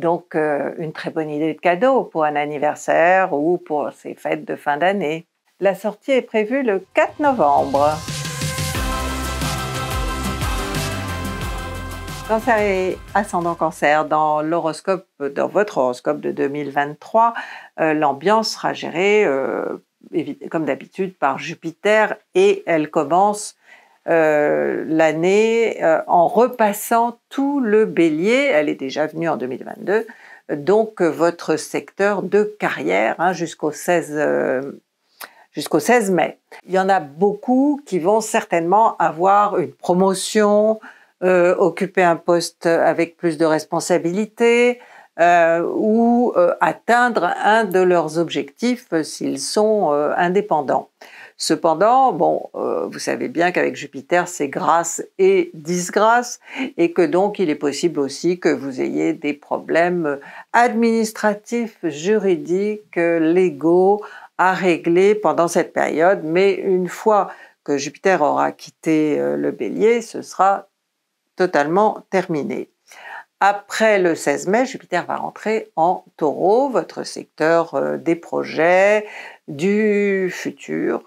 donc, euh, une très bonne idée de cadeau pour un anniversaire ou pour ces fêtes de fin d'année. La sortie est prévue le 4 novembre. Cancer et ascendant cancer, dans l'horoscope, dans votre horoscope de 2023, euh, l'ambiance sera gérée euh, comme d'habitude par Jupiter et elle commence euh, l'année euh, en repassant tout le bélier, elle est déjà venue en 2022, donc euh, votre secteur de carrière hein, jusqu'au 16 16 mai. Il y en a beaucoup qui vont certainement avoir une promotion, occuper un poste avec plus de responsabilités ou atteindre un de leurs objectifs s'ils sont indépendants. Cependant, bon, euh, vous savez bien qu'avec Jupiter, c'est grâce et disgrâce, et que donc il est possible aussi que vous ayez des problèmes administratifs, juridiques, légaux à régler pendant cette période. Mais une fois que Jupiter aura quitté euh, le bélier, ce sera totalement terminé. Après le 16 mai, Jupiter va rentrer en taureau, votre secteur euh, des projets, du futur,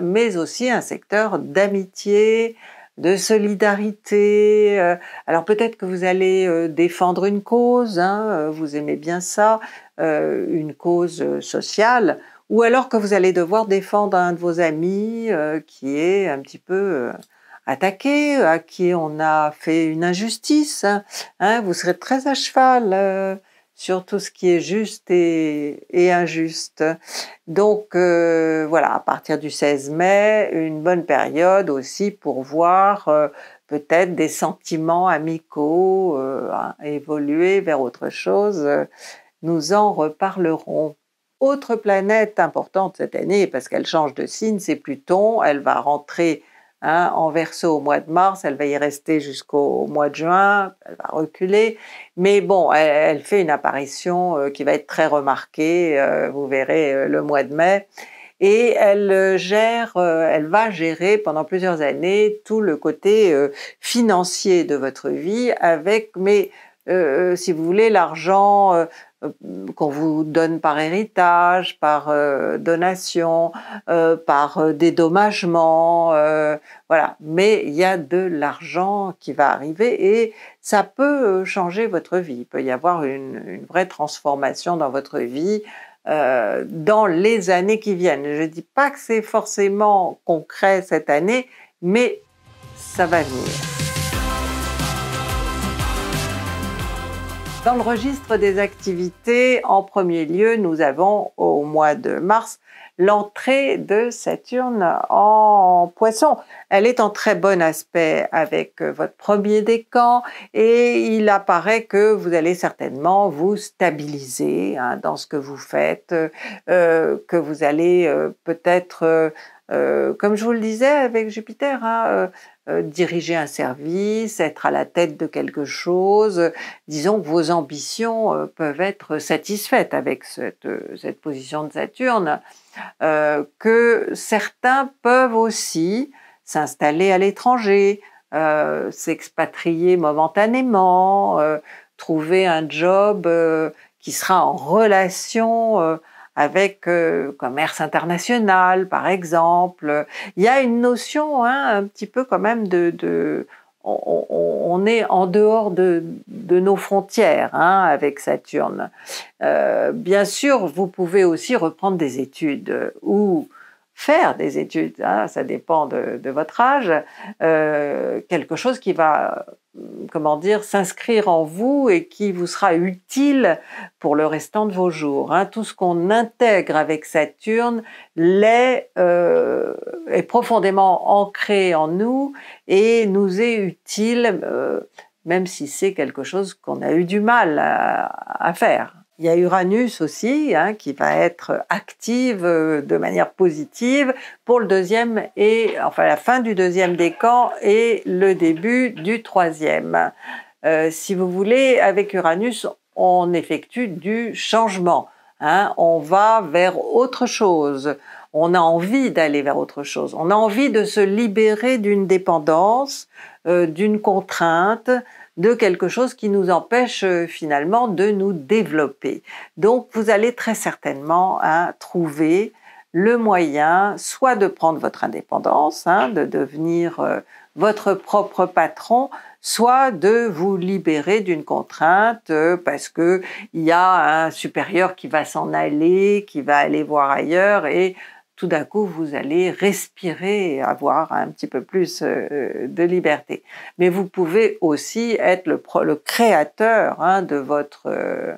mais aussi un secteur d'amitié, de solidarité. Euh. Alors peut-être que vous allez euh, défendre une cause, hein, euh, vous aimez bien ça, une cause sociale, ou alors que vous allez devoir défendre un de vos amis qui est un petit peu attaqué, à qui on a fait une injustice. Hein. Hein, vous serez très à cheval sur tout ce qui est juste et, injuste. Donc euh, voilà, à partir du 16 mai, une bonne période aussi pour voir euh, peut-être des sentiments amicaux euh, hein, évoluer vers autre chose. Nous en reparlerons. Autre planète importante cette année, parce qu'elle change de signe, c'est Pluton. Elle va rentrer Hein, en verso au mois de mars, elle va y rester jusqu'au mois de juin, elle va reculer, mais bon, elle, fait une apparition euh, qui va être très remarquée, euh, vous verrez euh, le mois de mai, et elle gère, elle va gérer pendant plusieurs années tout le côté financier de votre vie avec, mais si vous voulez, l'argent euh, qu'on vous donne par héritage, par euh, donation, euh, par dédommagement, voilà. Mais il y a de l'argent qui va arriver et ça peut changer votre vie. Il peut y avoir une, une vraie transformation dans votre vie dans les années qui viennent. Je ne dis pas que c'est forcément concret cette année, mais ça va venir. Dans le registre des activités, en premier lieu, nous avons au mois de mars l'entrée de Saturne en poisson. Elle est en très bon aspect avec euh, votre premier décan et il apparaît que vous allez certainement vous stabiliser hein, dans ce que vous faites, euh, que vous allez euh, peut-être, comme je vous le disais avec Jupiter, hein, diriger un service, être à la tête de quelque chose. Disons que vos ambitions peuvent être satisfaites avec cette position de Saturne. Euh, que certains peuvent aussi s'installer à l'étranger, euh, s'expatrier momentanément, euh, trouver un job qui sera en relation avec commerce international, par exemple. Il y a une notion hein, un petit peu quand même de, on, est en dehors de, nos frontières hein, avec Saturne. Euh, bien sûr, vous pouvez aussi reprendre des études ou faire des études, hein, ça dépend de, votre âge, euh, quelque chose qui va, euh, comment dire, s'inscrire en vous et qui vous sera utile pour le restant de vos jours. Hein. Tout ce qu'on intègre avec Saturne l'est, euh, est profondément ancré en nous et nous est utile, même si c'est quelque chose qu'on a eu du mal à faire. Il y a Uranus aussi hein, qui va être active euh, de manière positive pour le deuxième et enfin la fin du deuxième décan et le début du troisième. Euh, si vous voulez, avec Uranus, on effectue du changement. Hein. on va vers autre chose. On a envie d'aller vers autre chose. On a envie de se libérer d'une dépendance, euh, d'une contrainte, de quelque chose qui nous empêche euh, finalement de nous développer. Donc vous allez très certainement hein, trouver le moyen soit de prendre votre indépendance, hein, de devenir euh, votre propre patron, soit de vous libérer d'une contrainte euh, parce que il y a un supérieur qui va s'en aller, qui va aller voir ailleurs et tout d'un coup, vous allez respirer et avoir un petit peu plus euh, de liberté. Mais vous pouvez aussi être le, créateur hein, de votre... Euh,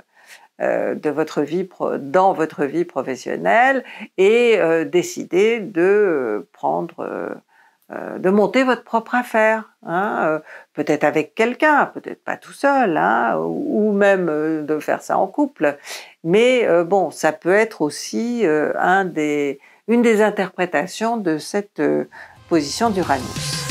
euh, de votre vie dans votre vie professionnelle et décider de prendre de monter votre propre affaire, hein, peut-être avec quelqu'un, peut-être pas tout seul, hein, ou, même de faire ça en couple. Mais bon, ça peut être aussi un des une des interprétations de cette euh, position d'Uranus.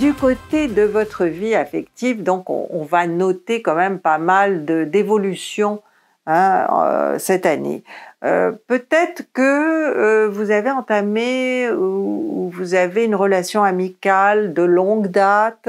Du côté de votre vie affective, donc on, va noter quand même pas mal d'évolutions hein, euh, cette année. Euh, peut-être que vous avez entamé ou, vous avez une relation amicale de longue date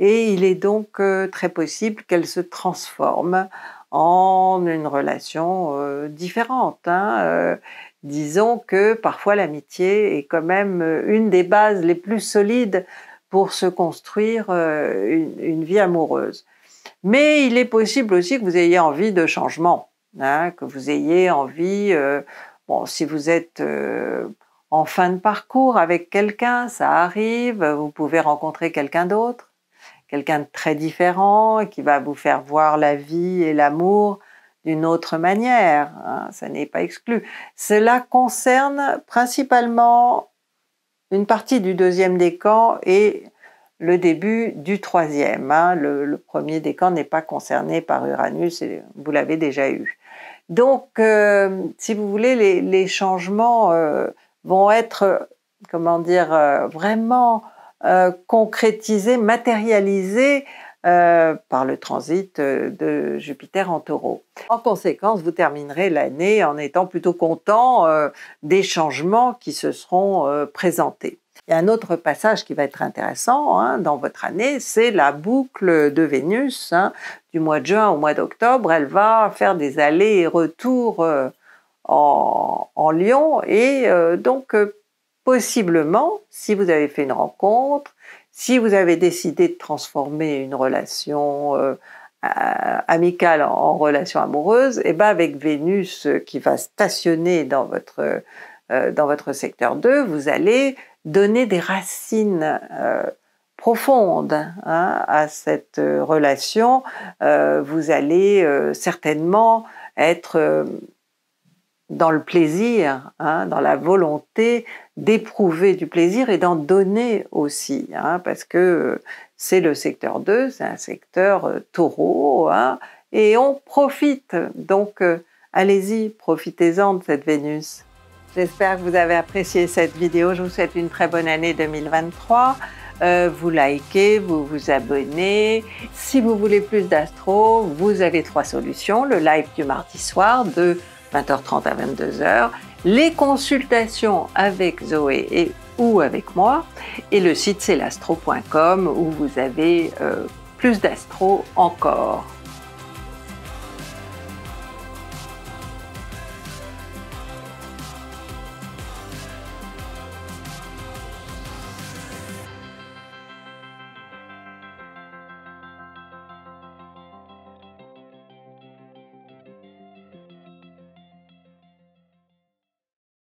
et il est donc très possible qu'elle se transforme en une relation euh, différente. Hein, euh, disons que parfois l'amitié est quand même euh, une des bases les plus solides pour se construire une, vie amoureuse. Mais il est possible aussi que vous ayez envie de changement, hein, que vous ayez envie, bon, si vous êtes en fin de parcours avec quelqu'un, ça arrive, vous pouvez rencontrer quelqu'un d'autre quelqu'un de très différent qui va vous faire voir la vie et l'amour d'une autre manière. Hein. ça n'est pas exclu. Cela concerne principalement une partie du deuxième décan et le début du troisième. Hein. le, premier décan n'est pas concerné par Uranus, et vous l'avez déjà eu. Donc, euh, si vous voulez, les, changements euh, vont être, comment dire, euh, vraiment euh, concrétiser, concrétisé, matérialisé euh, par le transit euh, de Jupiter en taureau. En conséquence, vous terminerez l'année en étant plutôt content des changements qui se seront présentés. Et un autre passage qui va être intéressant hein, dans votre année, c'est la boucle de Vénus hein, du mois de juin au mois d'octobre. Elle va faire des allers et retours en, Lyon et donc Possiblement, si vous avez fait une rencontre, si vous avez décidé de transformer une relation euh, euh, amicale en, relation amoureuse, et eh ben avec Vénus euh, qui va stationner dans votre, dans votre secteur 2, vous allez donner des racines profondes hein, à cette relation. vous allez certainement être dans le plaisir, hein, dans la volonté d'éprouver du plaisir et d'en donner aussi, hein, parce que c'est le secteur 2, c'est un secteur euh, taureau, hein, et on profite. Donc, euh, allez-y, profitez-en de cette Vénus. J'espère que vous avez apprécié cette vidéo. Je vous souhaite une très bonne année 2023. Euh, vous likez, vous vous abonnez. Si vous voulez plus d'astro, vous avez trois solutions. Le live du mardi soir de 20h30 à 22h, les consultations avec Zoé et ou avec moi. Et le site c'est l'astro.com où vous avez euh, plus d'astro encore.